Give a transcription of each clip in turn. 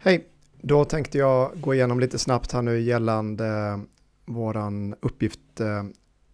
Hej, då tänkte jag gå igenom lite snabbt här nu gällande eh, vår uppgift eh,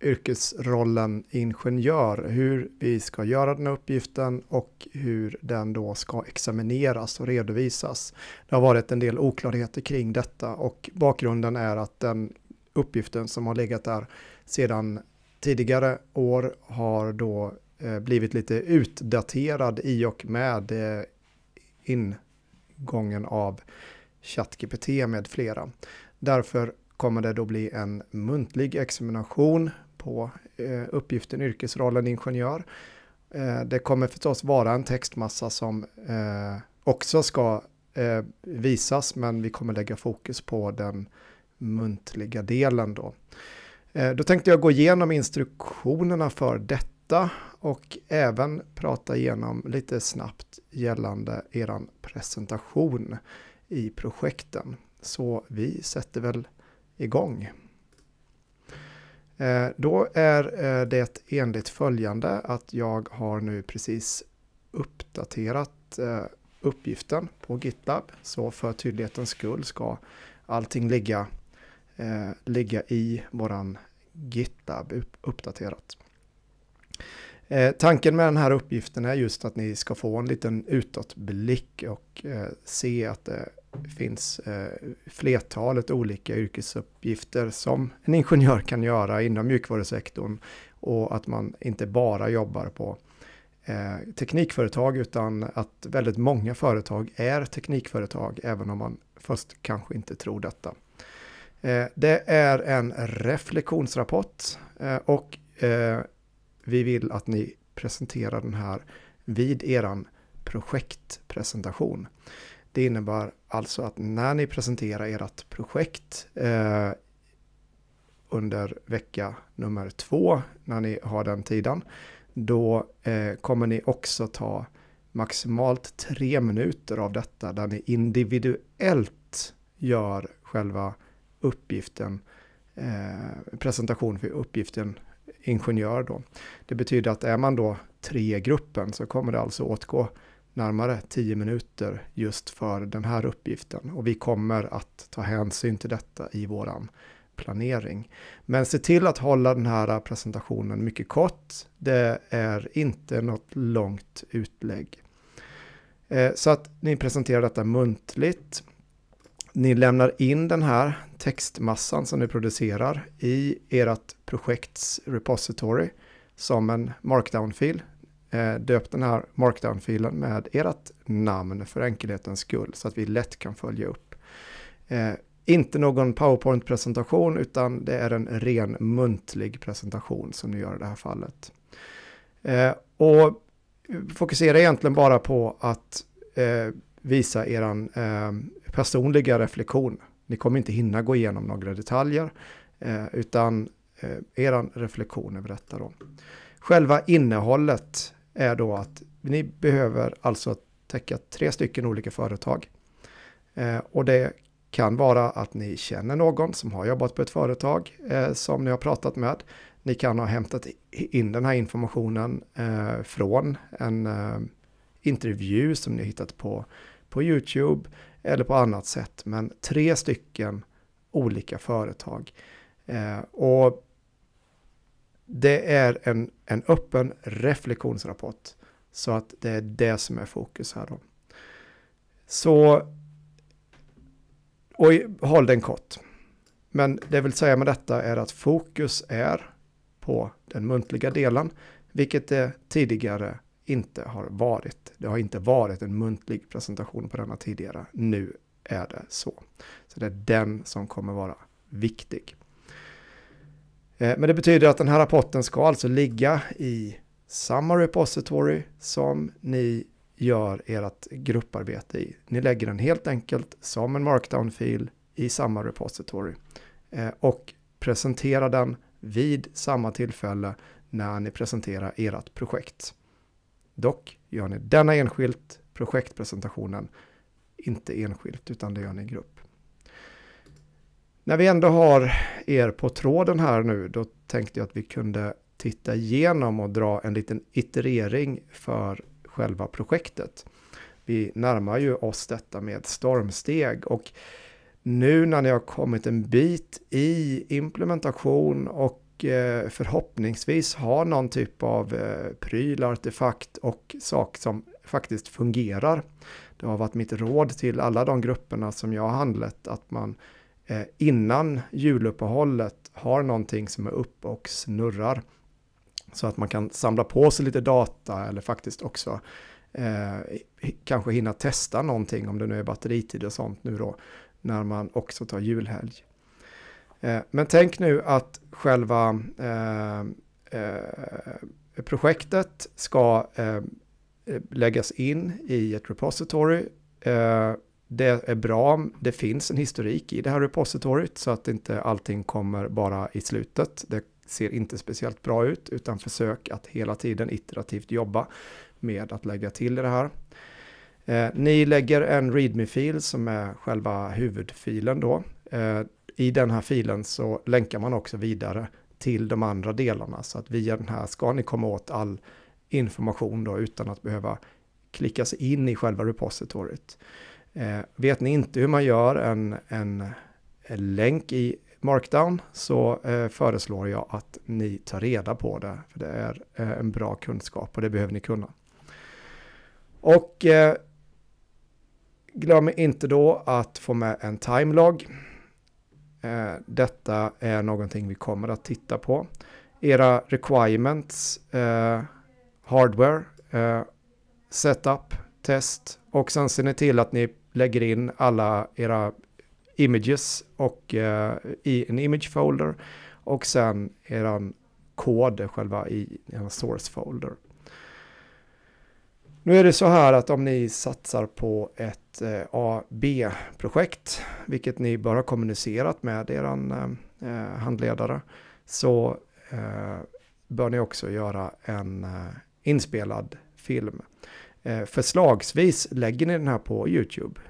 yrkesrollen ingenjör, hur vi ska göra den här uppgiften och hur den då ska examineras och redovisas. Det har varit en del oklarheter kring detta och bakgrunden är att den uppgiften som har legat där sedan tidigare år har då eh, blivit lite utdaterad i och med in gången av ChatGPT med flera. Därför kommer det då bli en muntlig examination på eh, uppgiften yrkesrollen ingenjör. Eh, det kommer förstås vara en textmassa som eh, också ska visas, men vi kommer lägga fokus på den muntliga delen då. Då tänkte jag gå igenom instruktionerna för detta och även prata igenom lite snabbt gällande er presentation i projekten. Så vi sätter väl igång. Eh, då är eh, det enligt följande att jag har nu precis uppdaterat eh, uppgiften på GitLab. Så för tydlighetens skull ska allting ligga, ligga i våran GitLab uppdaterat. Eh, tanken med den här uppgiften är just att ni ska få en liten utåtblick och eh, se att det finns eh, flertalet olika yrkesuppgifter som en ingenjör kan göra inom mjukvarusektorn och att man inte bara jobbar på eh, teknikföretag utan att väldigt många företag är teknikföretag även om man först kanske inte tror detta. Eh, det är en reflektionsrapport eh, och vi vill att ni presenterar den här vid er projektpresentation. Det innebär alltså att när ni presenterar ert projekt eh, under vecka nummer två, när ni har den tiden, då eh, kommer ni också ta maximalt tre minuter av detta där ni individuellt gör själva uppgiften, eh, presentation för uppgiften ingenjör då. Det betyder att är man då tre gruppen så kommer det alltså åtgå närmare 10 minuter just för den här uppgiften och vi kommer att ta hänsyn till detta i våran planering. Men se till att hålla den här presentationen mycket kort. Det är inte något långt utlägg. Eh, så att ni presenterar detta muntligt. Ni lämnar in den här textmassan som ni producerar i ert projekts repository som en markdown-fil. Eh, döp den här markdown-filen med ert namn för enkelhetens skull så att vi lätt kan följa upp. Eh, inte någon PowerPoint-presentation utan det är en ren muntlig presentation som ni gör i det här fallet. Eh, och fokusera egentligen bara på att visa er personliga reflektion ni kommer inte hinna gå igenom några detaljer, eh, utan eh, er reflektion över detta då. Själva innehållet är då att ni behöver alltså täcka tre stycken olika företag. Eh, och det kan vara att ni känner någon som har jobbat på ett företag som ni har pratat med. Ni kan ha hämtat in den här informationen från en intervju som ni hittat på, på YouTube eller på annat sätt. Men tre stycken olika företag. Eh, och det är en, en öppen reflektionsrapport. Så att det är det som är fokus här då. Så, och håll den kort. Men det jag vill säga med detta är att fokus är på den muntliga delen, vilket det tidigare inte har varit. Det har inte varit en muntlig presentation på denna tidigare. Nu är det så. Så det är den som kommer vara viktig. Eh, men det betyder att den här rapporten ska alltså ligga i samma repository som ni gör ert grupparbete i. Ni lägger den helt enkelt som en markdown-fil i samma repository eh, och presenterar den vid samma tillfälle när ni presenterar ert projekt. Dock gör ni denna enskilt, projektpresentationen inte enskilt utan det gör ni i grupp. När vi ändå har er på tråden här nu, då tänkte jag att vi kunde titta igenom och dra en liten iterering för själva projektet. Vi närmar ju oss detta med stormsteg och nu när ni har kommit en bit i implementation och Eh, förhoppningsvis ha någon typ av eh, pryl, artefakt och sak som faktiskt fungerar. Det har varit mitt råd till alla de grupperna som jag har handlat att man eh, innan juluppehållet har någonting som är upp och snurrar. Så att man kan samla på sig lite data eller faktiskt också eh, kanske hinna testa någonting om det nu är batteritid och sånt nu då när man också tar julhelg. Eh, men tänk nu att själva eh, eh, projektet ska läggas in i ett repository. Det är bra, om det finns en historik i det här repositoriet så att inte allting kommer bara i slutet. Det ser inte speciellt bra ut utan försök att hela tiden iterativt jobba med att lägga till det här. ni lägger en readme-fil som är själva huvudfilen då. I den här filen så länkar man också vidare till de andra delarna så att via den här ska ni komma åt all information då utan att behöva klicka sig in i själva repositoriet. Eh, vet ni inte hur man gör en, en, en länk i Markdown så eh, föreslår jag att ni tar reda på det, för det är eh, en bra kunskap och det behöver ni kunna. Och eh, glöm inte då att få med en timelog. Eh, detta är någonting vi kommer att titta på. Era requirements, eh, hardware, eh, setup, test och sen ser ni till att ni lägger in alla era images och eh, i en image folder och sen eran kod själva i en source folder. Nu är det så här att om ni satsar på ett eh, AB-projekt, vilket ni bör ha kommunicerat med er eh, eh, handledare, så bör ni också göra en inspelad film. Förslagsvis lägger ni den här på YouTube.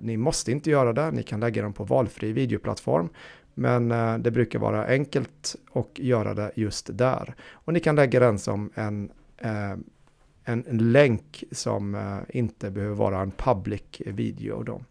Ni måste inte göra det, ni kan lägga den på valfri videoplattform, men det brukar vara enkelt att göra det just där. Och ni kan lägga den som en en, en länk som eh, inte behöver vara en public video. Då.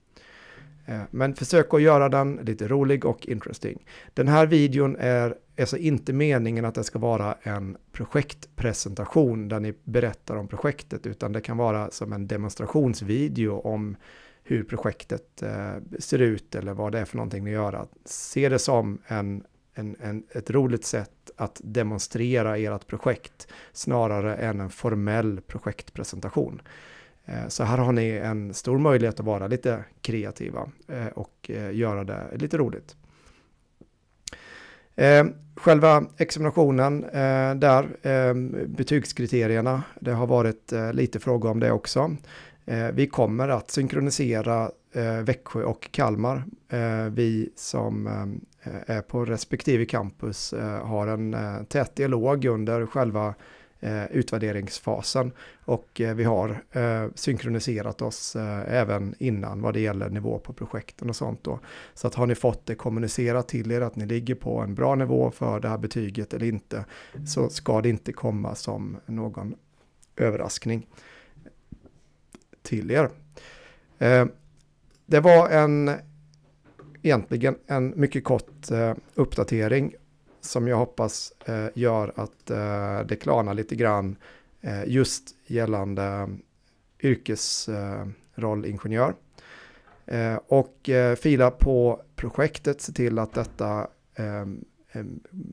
Eh, men försök att göra den lite rolig och interesting. Den här videon är alltså inte meningen att det ska vara en projektpresentation där ni berättar om projektet, utan det kan vara som en demonstrationsvideo om hur projektet eh, ser ut eller vad det är för någonting ni gör. Se det som en en, en, ett roligt sätt att demonstrera ert projekt snarare än en formell projektpresentation. Eh, så här har ni en stor möjlighet att vara lite kreativa eh, och eh, göra det lite roligt. Själva examinationen där, betygskriterierna, det har varit lite fråga om det också. Vi kommer att synkronisera Växjö och Kalmar, vi som Eh, är på respektive campus eh, har en eh, tät dialog under själva utvärderingsfasen och vi har synkroniserat oss även innan vad det gäller nivå på projekten och sånt då. Så att har ni fått det kommunicerat till er att ni ligger på en bra nivå för det här betyget eller inte så ska det inte komma som någon överraskning till er. Det var en egentligen en mycket kort eh, uppdatering som jag hoppas eh, gör att eh, det klarnar lite grann eh, just gällande eh, yrkesrollingenjör. Eh, och fila på projektet, se till att detta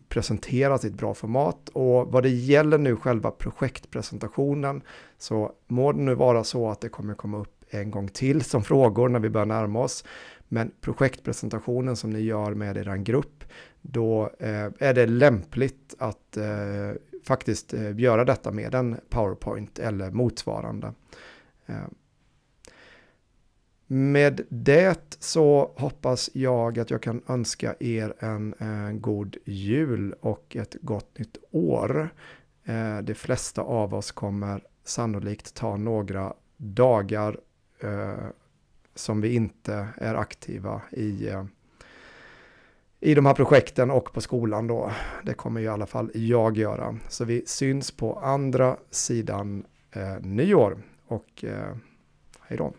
presenteras i ett bra format. Och vad det gäller nu själva projektpresentationen så må det nu vara så att det kommer komma upp en gång till som frågor när vi börjar närma oss. Men projektpresentationen som ni gör med er grupp, då eh, är det lämpligt att eh, faktiskt eh, göra detta med en PowerPoint eller motsvarande. Med det så hoppas jag att jag kan önska er en god jul och ett gott nytt år. De flesta av oss kommer sannolikt ta några dagar som vi inte är aktiva i, eh, i de här projekten och på skolan då. Det kommer ju i alla fall jag göra. Så vi syns på andra sidan eh, nyår och eh, hej då.